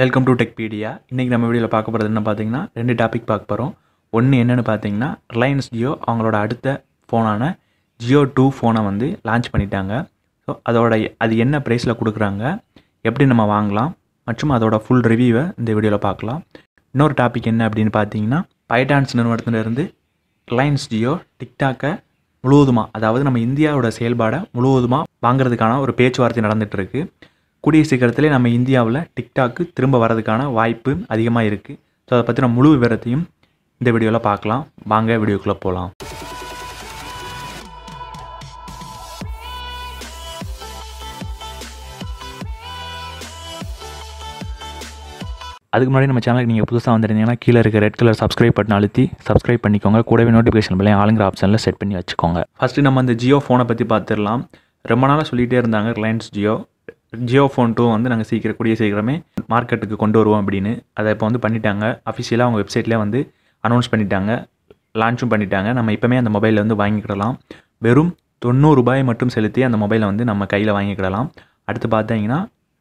welcome to டெக்பீடியா இன்றைக்கி நம்ம வீடியோவில் பார்க்க போகிறது என்ன பார்த்தீங்கன்னா ரெண்டு டாபிக் பார்க்க போகிறோம் ஒன்று என்னென்னு பார்த்தீங்கன்னா ரிலையன்ஸ் ஜியோ அவங்களோட அடுத்த ஃபோனான ஜியோ டூ ஃபோனை வந்து லான்ச் பண்ணிட்டாங்க ஸோ அதோட அது என்ன ப்ரைஸில் கொடுக்குறாங்க எப்படி நம்ம வாங்கலாம் மற்றும் அதோட ஃபுல் ரிவ்யூவை இந்த வீடியோவில் பார்க்கலாம் இன்னொரு டாபிக் என்ன அப்படின்னு பார்த்தீங்கன்னா பைடான்ஸ் நிறுவனத்திலிருந்து ரிலையன்ஸ் ஜியோ டிக்டாக்கை முழுவதுமாக அதாவது நம்ம இந்தியாவோட செயல்பாடை முழுவதுமாக வாங்குறதுக்கான ஒரு பேச்சுவார்த்தை நடந்துகிட்ருக்கு கூடிய சீக்கிரத்திலே நம்ம இந்தியாவில் டிக்டாக்கு திரும்ப வரதுக்கான வாய்ப்பு அதிகமாக இருக்குது ஸோ அதை பற்றின முழு விவரத்தையும் இந்த வீடியோவில் பார்க்கலாம் வாங்க வீடியோக்குள்ளே போகலாம் அதுக்கு முன்னாடி நம்ம சேனலுக்கு நீங்கள் புதுசாக வந்துருந்தீங்கன்னா கீழே இருக்க ரெட் கலர் சப்ஸ்கிரைப் பட்டன் அழுத்தி சப்ஸ்கிரைப் பண்ணிக்கோங்க கூடவே நோட்டிஃபிகேஷன் பிள்ளை ஆளுங்கிற ஆப்ஷனில் செட் பண்ணி வச்சுக்கோங்க ஃபஸ்ட்டு நம்ம அந்த ஜியோ ஃபோனை பற்றி பார்த்துடலாம் ரொம்ப நாளாக சொல்லிகிட்டே இருந்தாங்க ரிலையன்ஸ் ஜியோ ஜியோ ஃபோன் டூ வந்து நாங்கள் சீக்கிரம் கூடிய சீக்கிரமே மார்க்கெட்டுக்கு கொண்டு வருவோம் அப்படின்னு அதை இப்போ வந்து பண்ணிட்டாங்க அஃபிஷியலாக அவங்க வெப்சைட்லேயே வந்து அனௌன்ஸ் பண்ணிட்டாங்க லான்ச்சும் பண்ணிட்டாங்க நம்ம இப்போமே அந்த மொபைலில் வந்து வாங்கிக்கிடலாம் வெறும் தொண்ணூறு ரூபாய் மட்டும் செலுத்தி அந்த மொபைலை வந்து நம்ம கையில் வாங்கிக்கிடலாம் அடுத்து பார்த்தீங்கன்னா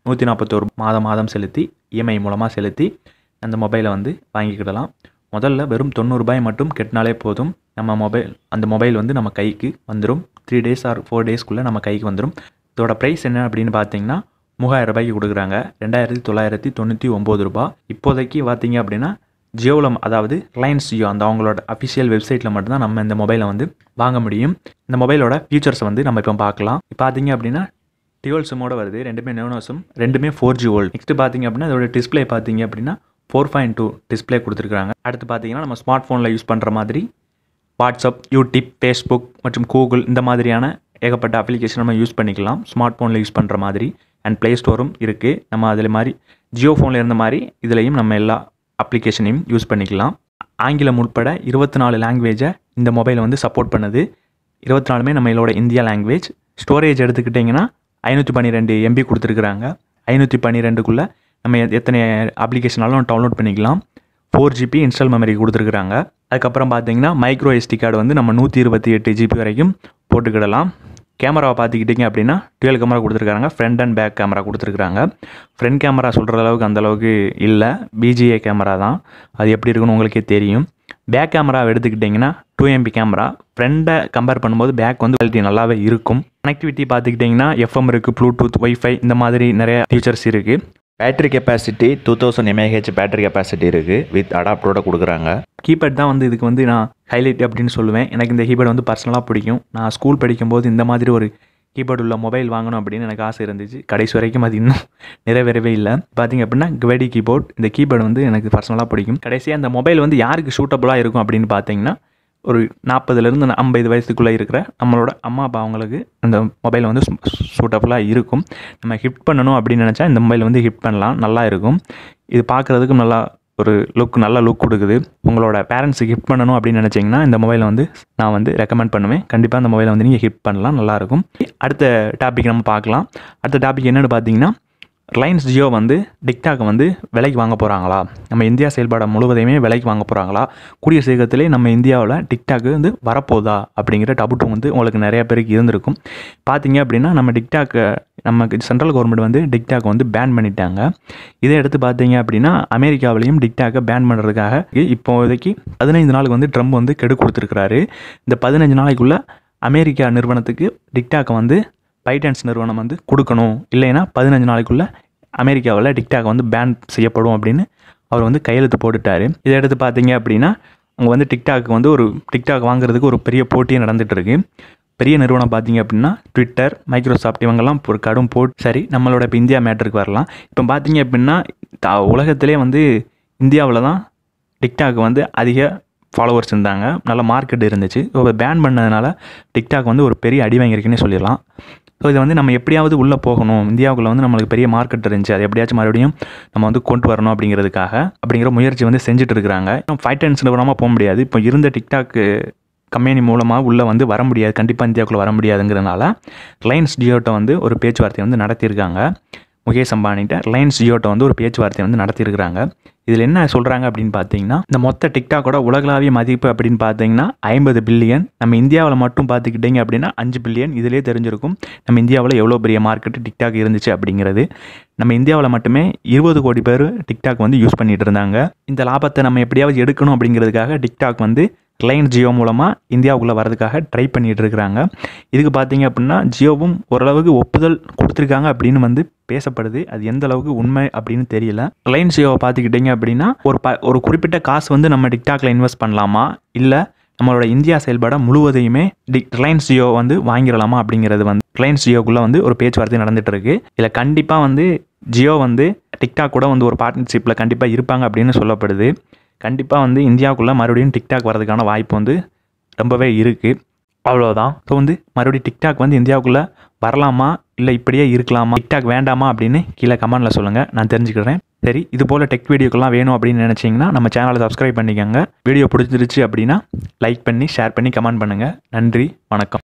நூற்றி நாற்பத்தோரு மாதம் மாதம் செலுத்தி இஎம்ஐ e மூலமாக செலுத்தி அந்த மொபைலை வந்து வாங்கிக்கிடலாம் முதல்ல வெறும் தொண்ணூறுபாய் மட்டும் கெட்டினாலே போதும் நம்ம மொபைல் அந்த மொபைல் வந்து நம்ம கைக்கு வந்துடும் த்ரீ டேஸ் ஆர் ஃபோர் டேஸ்க்குள்ளே நம்ம கைக்கு வந்துடும் இதோட ப்ரைஸ் என்ன அப்படின்னு பார்த்தீங்கன்னா மூவாயிரம் ரூபாய்க்கு கொடுக்குறாங்க ரெண்டாயிரத்தி தொள்ளாயிரத்தி தொண்ணூற்றி ஒம்பது ரூபா இப்போதைக்கு பார்த்தீங்க அப்படின்னா ஜியோலம் அதாவது ரிலையன்ஸ் ஜியோ அந்த அவங்களோட அஃபிஷியல் வெப்சைட்டில் மட்டும்தான் நம்ம இந்த மொபைலை வந்து வாங்க முடியும் இந்த மொபைலோட ஃபியூச்சர்ஸ் வந்து நம்ம இப்போ பார்க்கலாம் பார்த்தீங்க அப்படின்னா டியோல் சிம்மோட வருது ரெண்டுமே நோனோ சிம் ரெண்டுமே ஃபோர் ஜி ஓல்டு நெக்ஸ்ட் பார்த்தீங்க அப்படின்னா இதோட டிஸ்பிளே பார்த்தீங்க அப்படின்னா ஃபோர் பாயிண்ட் டூ டிஸ்பிளே கொடுத்துருக்காங்க அடுத்து பார்த்தீங்கன்னா நம்ம ஸ்மார்ட் ஃபோனில் யூஸ் பண்ணுற மாதிரி வாட்ஸ்அப் யூடியூப் ஃபேஸ்புக் மற்றும் கூகுள் இந்த மாதிரியான ஏகப்பட்ட அப்ளிகேஷன் நம்ம யூஸ் பண்ணிக்கலாம் ஸ்மார்ட் ஃபோனில் யூஸ் பண்ணுற மாதிரி அண்ட் ப்ளே ஸ்டோரும் இருக்குது நம்ம அதில் மாதிரி ஜியோ ஃபோனில் இருந்த மாதிரி இதுலேயும் நம்ம எல்லா அப்ளிகேஷனையும் யூஸ் பண்ணிக்கலாம் ஆங்கிலம் உட்பட இருபத்தி நாலு லாங்குவேஜை இந்த மொபைல் வந்து சப்போர்ட் பண்ணுது இருபத்தி நாலுமே நம்மளோட இந்தியா லாங்குவேஜ் ஸ்டோரேஜ் எடுத்துக்கிட்டிங்கன்னா ஐநூற்றி பன்னிரெண்டு எம்பி கொடுத்துருக்குறாங்க ஐநூற்றி பன்னிரெண்டுக்குள்ளே நம்ம எத்தனை அப்ளிகேஷனாலும் டவுன்லோட் பண்ணிக்கலாம் ஃபோர் ஜிபி இன்ஸ்டால் மெமரி கொடுத்துருக்குறாங்க அதுக்கப்புறம் பார்த்தீங்கன்னா மைக்ரோ எஸ்டி கார்டு வந்து நம்ம நூற்றி இருபத்தி எட்டு ஜிபி வரைக்கும் போட்டுக்கிடலாம் கேமராவை பார்த்துக்கிட்டிங்க அப்படின்னா டுவெல் கேமரா கொடுத்துருக்காங்க ஃப்ரண்ட் அண்ட் பேக் கேமரா கொடுத்துருக்காங்க ஃப்ரண்ட் கேமரா சொல்கிற அளவுக்கு அந்தளவுக்கு இல்லை பிஜிஏ கேமரா தான் அது எப்படி இருக்குன்னு உங்களுக்கே தெரியும் பேக் கேமராவை எடுத்துக்கிட்டிங்கன்னா டூ எம்பி கேமரா ஃப்ரெண்டை கம்பேர் பண்ணும்போது பேக் வந்து குவாலிட்டி நல்லாவே இருக்கும் கனெக்டிவிட்டி பார்த்துக்கிட்டிங்கன்னா எஃப்எம் இருக்குது ப்ளூடூத் ஒய்ஃபை இந்த மாதிரி நிறைய ஃபீச்சர்ஸ் இருக்குது battery capacity two thousand mAh battery capacity இருக்குது வித் அடாப்டரோட கொடுக்குறாங்க கீபேட் தான் வந்து இதுக்கு வந்து நான் ஹைலைட் அப்படின்னு சொல்லுவேன் எனக்கு இந்த கீபேட் வந்து பர்சனலாக பிடிக்கும் நான் ஸ்கூல் படிக்கும்போது இந்த மாதிரி ஒரு கீபேர்ட் உள்ள மொபைல் வாங்கணும் அப்படின்னு எனக்கு ஆசை இருந்துச்சு கடைசி வரைக்கும் அது இன்னும் நிறைவேறவே இல்லை பார்த்திங்க அப்படின்னா குவேடி கீபோர்ட் இந்த கீபோர்டு வந்து எனக்கு பர்சனலாக பிடிக்கும் கடைசியாக அந்த மொபைல் வந்து யாருக்கு சூட்டபுளாக இருக்கும் அப்படின்னு பார்த்தீங்கன்னா ஒரு நாற்பதுலேருந்து ஐம்பது வயசுக்குள்ளே இருக்கிற நம்மளோட அம்மா அப்பா அவங்களுக்கு அந்த மொபைல் வந்து சூட்டபுளாக இருக்கும் நம்ம ஹிட் பண்ணணும் அப்படின்னு நினச்சா இந்த மொபைல் வந்து ஹிட் பண்ணலாம் நல்லா இருக்கும் இது பார்க்குறதுக்கும் நல்லா ஒரு லுக் நல்ல லுக் கொடுக்குது உங்களோட பேரண்ட்ஸுக்கு ஹிட் பண்ணணும் அப்படின்னு நினச்சிங்கன்னா இந்த மொபைலை வந்து நான் வந்து ரெக்கமெண்ட் பண்ணுவேன் கண்டிப்பாக அந்த மொபைலை வந்து நீங்கள் ஹிட் பண்ணலாம் நல்லாயிருக்கும் அடுத்த டாபிக் நம்ம பார்க்கலாம் அடுத்த டாபிக் என்னென்னு பார்த்தீங்கன்னா ரிலையன்ஸ் ஜியோ வந்து டிக்டாக் வந்து விலைக்கு வாங்க போகிறாங்களா நம்ம இந்தியா செயல்பாடு முழுவதையுமே விலைக்கு வாங்க போகிறாங்களா கூடிய சீக்கிரத்திலே நம்ம இந்தியாவில் டிக்டாக்கு வந்து வரப்போதா அப்படிங்கிற டபுட் வந்து உங்களுக்கு நிறையா பேருக்கு இருந்திருக்கும் பார்த்தீங்க அப்படின்னா நம்ம டிக்டாக்கு நமக்கு சென்ட்ரல் கவர்மெண்ட் வந்து டிக்டாக் வந்து பேன் பண்ணிட்டாங்க இதை எடுத்து பார்த்தீங்க அப்படின்னா அமெரிக்காவிலையும் டிக்டாக்கை பேன் பண்ணுறதுக்காக இப்போதைக்கு பதினைந்து நாளுக்கு வந்து ட்ரம்ப் வந்து கெடு கொடுத்துருக்கிறாரு இந்த பதினஞ்சு நாளைக்குள்ளே அமெரிக்கா நிறுவனத்துக்கு டிக்டாக்கை வந்து பைடன்ஸ் நிறுவனம் வந்து கொடுக்கணும் இல்லைன்னா பதினஞ்சு நாளைக்குள்ளே அமெரிக்காவில் டிக்டாக் வந்து பேன் செய்யப்படும் அப்படின்னு அவர் வந்து கையெழுத்து போட்டுட்டார் இதை எடுத்து பார்த்தீங்க அப்படின்னா அங்கே வந்து டிக்டாக் வந்து ஒரு டிக்டாக் வாங்குறதுக்கு ஒரு பெரிய நடந்துகிட்டு நடந்துகிட்ருக்கு பெரிய நிறுவனம் பார்த்தீங்க அப்படின்னா ட்விட்டர் மைக்ரோசாஃப்ட் இவங்கெல்லாம் ஒரு கடும் போட் சரி நம்மளோட இப்போ இந்தியா மேட்டருக்கு வரலாம் இப்போ பார்த்தீங்க அப்படின்னா உலகத்திலே வந்து இந்தியாவில் தான் டிக்டாக் வந்து அதிக ஃபாலோவர்ஸ் இருந்தாங்க நல்ல மார்க்கெட் இருந்துச்சு இப்போ பேன் பண்ணதுனால டிக்டாக் வந்து ஒரு பெரிய அடி வாங்கியிருக்குன்னே சொல்லிடலாம் ஸோ இதை வந்து நம்ம எப்படியாவது உள்ளே போகணும் இந்தியாவுக்குள்ளே வந்து நம்மளுக்கு பெரிய மார்க்கெட் இருந்துச்சு அது எப்படியாச்சும் மறுபடியும் நம்ம வந்து கொண்டு வரணும் அப்படிங்கிறதுக்காக அப்படிங்கிற முயற்சி வந்து செஞ்சுட்டு இருக்கிறாங்க ஃபைவ் டென்ஸ் நிறுவனமாக போக முடியாது இப்போ இருந்த டிக்டாக்கு கம்பெனி மூலமாக உள்ளே வந்து வர முடியாது கண்டிப்பாக இந்தியாவுக்குள்ளே வர முடியாதுங்கிறதுனால ரிலையன்ஸ் ஜியோட்டை வந்து ஒரு பேச்சுவார்த்தையை வந்து நடத்தியிருக்காங்க முகேஷ் அம்பானிட்ட ரிலையன்ஸ் ஜியோட்ட வந்து ஒரு பேச்சுவார்த்தை வந்து நடத்தியிருக்கிறாங்க இதில் என்ன சொல்கிறாங்க அப்படின்னு பார்த்தீங்கன்னா இந்த மொத்த டிக்டாக்கோட உலகளாவிய மதிப்பு அப்படின்னு பார்த்தீங்கன்னா ஐம்பது பில்லியன் நம்ம இந்தியாவில் மட்டும் பார்த்துக்கிட்டிங்க அப்படின்னா அஞ்சு பில்லியன் இதிலே தெரிஞ்சிருக்கும் நம்ம இந்தியாவில் எவ்வளோ பெரிய மார்க்கெட்டு டிக்டாக் இருந்துச்சு அப்படிங்கிறது நம்ம இந்தியாவில் மட்டுமே இருபது கோடி பேர் டிக்டாக் வந்து யூஸ் பண்ணிகிட்டு இருந்தாங்க இந்த லாபத்தை நம்ம எப்படியாவது எடுக்கணும் அப்படிங்கிறதுக்காக டிக்டாக் வந்து கிளைண்ட் ஜியோ மூலமாக இந்தியாவுக்குள்ளே வரதுக்காக ட்ரை பண்ணிகிட்டு இருக்கிறாங்க இதுக்கு பார்த்தீங்க அப்படின்னா ஜியோவும் ஓரளவுக்கு ஒப்புதல் கொடுத்துருக்காங்க அப்படின்னு வந்து பேசப்படுது அது எந்த அளவுக்கு உண்மை அப்படின்னு தெரியல கிளைண்ட் ஜியோவை பார்த்துக்கிட்டிங்க அப்படின்னா ஒரு ப ஒரு குறிப்பிட்ட காசு வந்து நம்ம டிக்டாக்ல இன்வெஸ்ட் பண்ணலாமா இல்லை நம்மளோட இந்தியா செயல்பாட முழுவதையுமே டி ரிலையன்ஸ் ஜியோ வந்து வாங்கிடலாமா அப்படிங்கிறது வந்து ரிலையன்ஸ் ஜியோக்குள்ளே வந்து ஒரு பேச்சுவார்த்தை நடந்துகிட்டு இருக்குது இதில் கண்டிப்பாக வந்து ஜியோ வந்து டிக்டாக் கூட வந்து ஒரு பார்ட்னர்ஷிப்பில் கண்டிப்பாக இருப்பாங்க அப்படின்னு சொல்லப்படுது கண்டிப்பாக வந்து இந்தியாவுக்குள்ளே மறுபடியும் டிக்டாக் வரதுக்கான வாய்ப்பு வந்து ரொம்பவே இருக்குது அவ்வளோதான் ஸோ வந்து மறுபடியும் டிக்டாக் வந்து இந்தியாவுக்குள்ளே வரலாமா இல்லை இப்படியே இருக்கலாமா டிக்டாக் வேண்டாமா அப்படின்னு கீழே கமெண்டில் சொல்லுங்கள் நான் தெரிஞ்சுக்கிறேன் சரி இது போல் டெக் வீடியோக்கெல்லாம் வேணும் அப்படின்னு நினச்சிங்கன்னா நம்ம சேனலை சப்ஸ்கிரைப் பண்ணிக்கோங்க வீடியோ பிடிச்சிருச்சு அப்படின்னா லைக் பண்ணி ஷேர் பண்ணி கமெண்ட் பண்ணுங்கள் நன்றி வணக்கம்